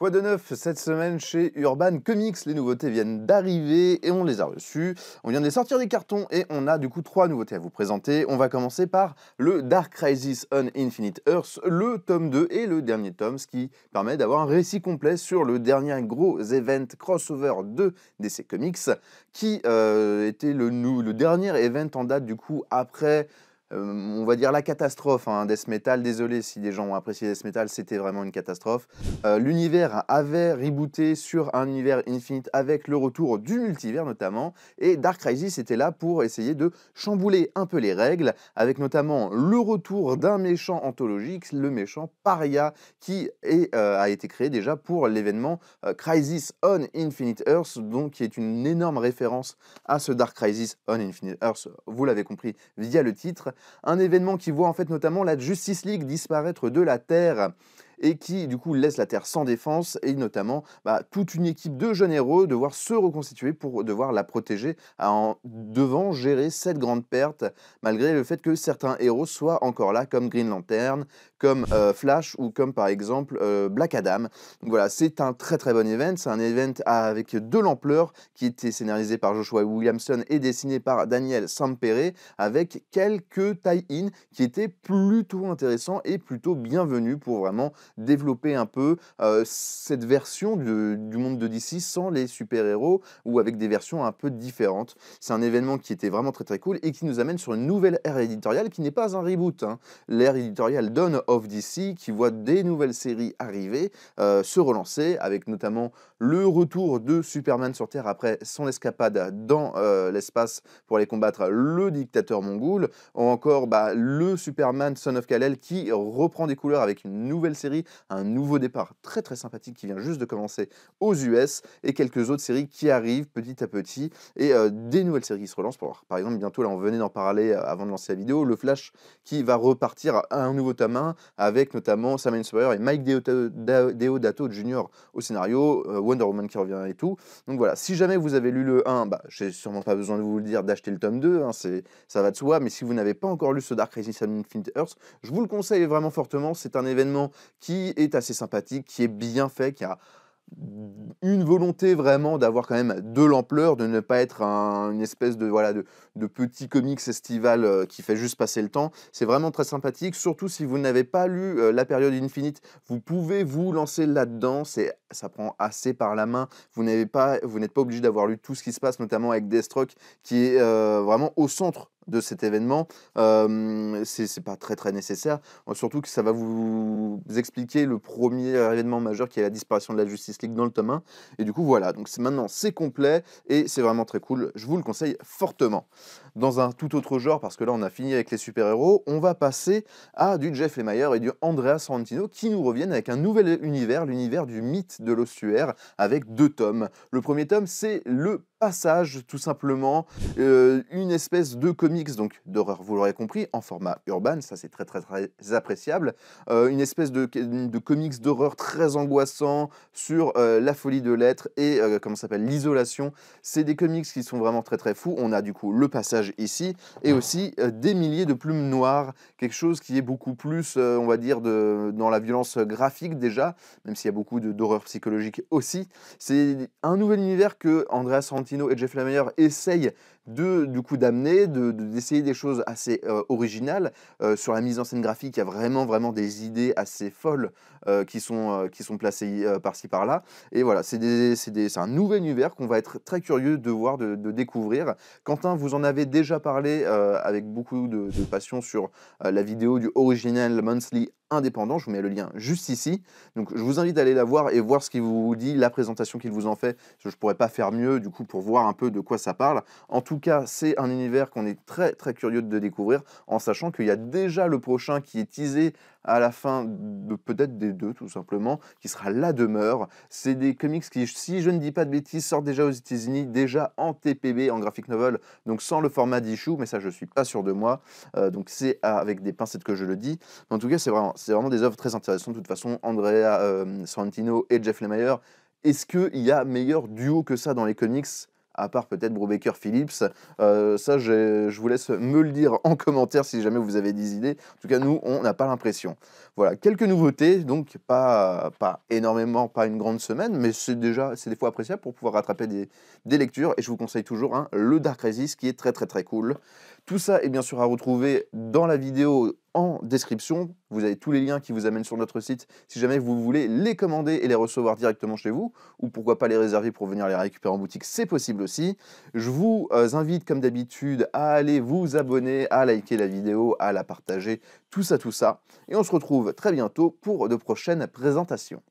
Quoi de neuf cette semaine chez Urban Comics Les nouveautés viennent d'arriver et on les a reçues. On vient de les sortir des cartons et on a du coup trois nouveautés à vous présenter. On va commencer par le Dark Crisis on Infinite Earth, le tome 2 et le dernier tome, ce qui permet d'avoir un récit complet sur le dernier gros event crossover de DC Comics, qui euh, était le, le dernier event en date du coup après euh, on va dire la catastrophe, hein, Death Metal, désolé si des gens ont apprécié Death Metal, c'était vraiment une catastrophe. Euh, l'univers avait rebooté sur un univers Infinite avec le retour du multivers notamment, et Dark Crisis était là pour essayer de chambouler un peu les règles, avec notamment le retour d'un méchant anthologique, le méchant Paria, qui est, euh, a été créé déjà pour l'événement Crisis on Infinite Earth, donc qui est une énorme référence à ce Dark Crisis on Infinite Earth, vous l'avez compris via le titre, un événement qui voit en fait notamment la Justice League disparaître de la Terre et qui du coup laisse la Terre sans défense et notamment bah, toute une équipe de jeunes héros devoir se reconstituer pour devoir la protéger en devant gérer cette grande perte malgré le fait que certains héros soient encore là comme Green Lantern, comme euh, Flash ou comme par exemple euh, Black Adam. voilà, c'est un très très bon event. C'est un event avec de l'ampleur qui était scénarisé par Joshua Williamson et dessiné par Daniel Sampere avec quelques tie-in qui étaient plutôt intéressants et plutôt bienvenus pour vraiment développer un peu euh, cette version du, monde de DC sans les super-héros ou avec des versions un peu différentes. C'est un événement qui était vraiment très très cool et qui nous amène sur une nouvelle ère éditoriale qui n'est pas un reboot. Hein. L'ère éditoriale donne of DC qui voit des nouvelles séries arriver, euh, se relancer, avec notamment le retour de Superman sur Terre après son escapade dans euh, l'espace pour aller combattre le dictateur mongoul, ou encore bah, le Superman Son of kal qui reprend des couleurs avec une nouvelle série, un nouveau départ très très sympathique qui vient juste de commencer aux US, et quelques autres séries qui arrivent petit à petit, et euh, des nouvelles séries qui se relancent. Pour Par exemple, bientôt là, on venait d'en parler avant de lancer la vidéo, le Flash qui va repartir à un nouveau tamin, avec notamment Samuel Sawyer et Mike Deodato Jr. au scénario, euh, Wonder Woman qui revient et tout. Donc voilà, si jamais vous avez lu le 1, bah, j'ai sûrement pas besoin de vous le dire d'acheter le tome 2, hein, c'est, ça va de soi, mais si vous n'avez pas encore lu ce Dark Crisis on Infinite Earth, je vous le conseille vraiment fortement, c'est un événement qui est assez sympathique, qui est bien fait, qui a une volonté vraiment d'avoir quand même de l'ampleur, de ne pas être une espèce de, voilà, de, petit comics estival euh, qui fait juste passer le temps. C'est vraiment très sympathique, surtout si vous n'avez pas lu euh, La période infinite, vous pouvez vous lancer là-dedans, c'est ça prend assez par la main. Vous n'avez pas, vous n'êtes pas obligé d'avoir lu tout ce qui se passe, notamment avec Deathstroke, qui est euh, vraiment au centre de cet événement. Euh, c'est pas très très nécessaire, euh, surtout que ça va vous expliquer le premier événement majeur qui est la disparition de la Justice League dans le tome 1. Et du coup voilà, donc maintenant c'est complet et c'est vraiment très cool. Je vous le conseille fortement. Dans un tout autre genre, parce que là on a fini avec les super-héros, on va passer à du Jeff Lemire et du Andrea Sorrentino qui nous reviennent avec un nouvel univers, l'univers du mythe de l'ossuaire avec deux tomes. Le premier tome, c'est le passage tout simplement, euh, une espèce de comics, donc d'horreur, vous l'aurez compris, en format urbain, ça c'est très très très appréciable, euh, une espèce de, de comics d'horreur très angoissant sur euh, la folie de l'être et comment s'appelle l'isolation. C'est des comics qui sont vraiment très très fous. On a du coup le passage ici et aussi des milliers de plumes noires, quelque chose qui est beaucoup plus, on va dire, de, dans la violence graphique déjà, même s'il y a beaucoup d'horreur psychologique aussi. C'est un nouvel univers que Andreas et Jeff Lemire essayent de du coup d'amener, d'essayer des choses assez euh, originales euh, sur la mise en scène graphique. Il y a vraiment vraiment des idées assez folles euh, qui sont qui sont placées par-ci par-là. Et voilà, c'est un nouvel univers qu'on va être très curieux de voir, de, découvrir. Quentin, vous en avez déjà parlé avec beaucoup de, passion sur la vidéo du original monthly indépendant. Je vous mets le lien juste ici. Donc je vous invite à aller la voir et voir ce qu'il vous dit, la présentation qu'il vous en fait. Je ne pourrais pas faire mieux du coup pour voir un peu de quoi ça parle. En tout cas, c'est un univers qu'on est très très curieux de découvrir, en sachant qu'il y a déjà le prochain qui est teasé à la fin de peut-être des deux, tout simplement, qui sera La Demeure. C'est des comics qui, si je ne dis pas de bêtises, sortent déjà aux États-Unis, déjà en TPB, en graphic novel, donc sans le format d'issue, mais ça je suis pas sûr de moi, euh, donc c'est avec des pincettes que je le dis. en tout cas, c'est vraiment, c'est vraiment des œuvres très intéressantes. De toute façon, Andrea euh, Santino et Jeff Lemire, est-ce qu'il y a meilleur duo que ça dans les comics à part peut-être Brubaker Phillips. Euh, ça, je vous laisse me le dire en commentaire si jamais vous avez des idées. En tout cas, nous, on n'a pas l'impression. Voilà, quelques nouveautés, donc pas, pas énormément, pas une grande semaine, mais c'est déjà, c'est des fois appréciable pour pouvoir rattraper des, lectures. Et je vous conseille toujours hein, le Dark Resist qui est très très très cool. Tout ça est bien sûr à retrouver dans la vidéo en description. Vous avez tous les liens qui vous amènent sur notre site si jamais vous voulez les commander et les recevoir directement chez vous, ou pourquoi pas les réserver pour venir les récupérer en boutique, c'est possible aussi. Je vous euh, invite comme d'habitude à aller vous abonner, à liker la vidéo, à la partager, tout ça, tout ça. Et on se retrouve très bientôt pour de prochaines présentations.